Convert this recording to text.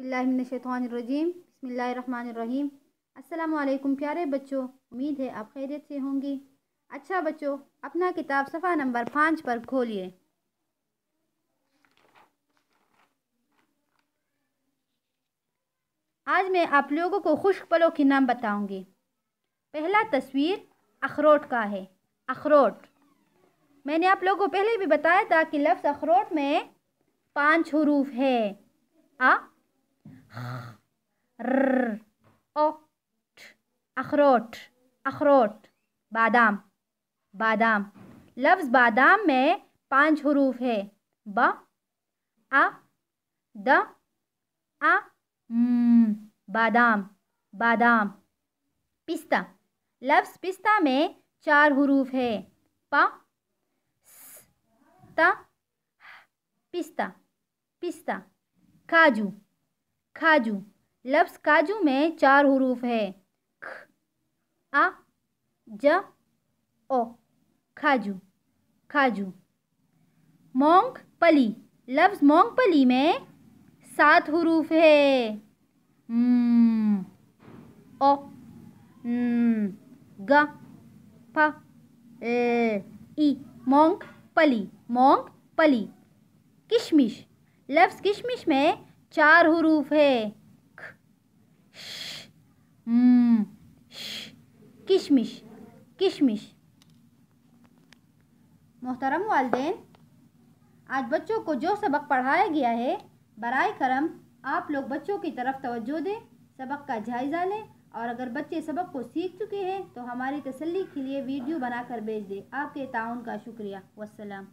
बिल्लाशैतरजीम बसमीम अल्लाम प्यारे बच्चों उम्मीद है आप खैरियत से होंगी अच्छा बच्चों अपना किताब सफ़ा नंबर पाँच पर खोलिए आज मैं आप लोगों को खुश्क पलों के नाम बताऊंगी पहला तस्वीर अखरोट का है अखरोट मैंने आप लोगों को पहले भी बताया था कि लफ्ज़ अखरोट में पाँच हरूफ है आ र ओ अखरोट अखरोट बादाम बादाम लफ्ज़ बादाम में पांच हरूफ है ब आ द आ बादाम बादाम पिस्ता लफ्ज़ पिस्ता में चार हरूफ है प स त पिस्ता पिस्ता काजू खाजू लफ्स काजू में चार हरूफ है ख आ ज ओ खाजू खाजू मोंगपली लफ्ज़ पली में सात हरूफ है ओ न ग प मोंग पली मोंग पली किशमिश लफ्ज़ किशमिश में चार हरूफ है ख श म श किशमिश किशमिश मोहतरम वालदे आज बच्चों को जो सबक पढ़ाया गया है बर करम आप लोग बच्चों की तरफ तवज्जो दें सबक का जायज़ा लें और अगर बच्चे सबक को सीख चुके हैं तो हमारी तसल्ली के लिए वीडियो बनाकर भेज दें आपके ताउन का शुक्रिया वसलम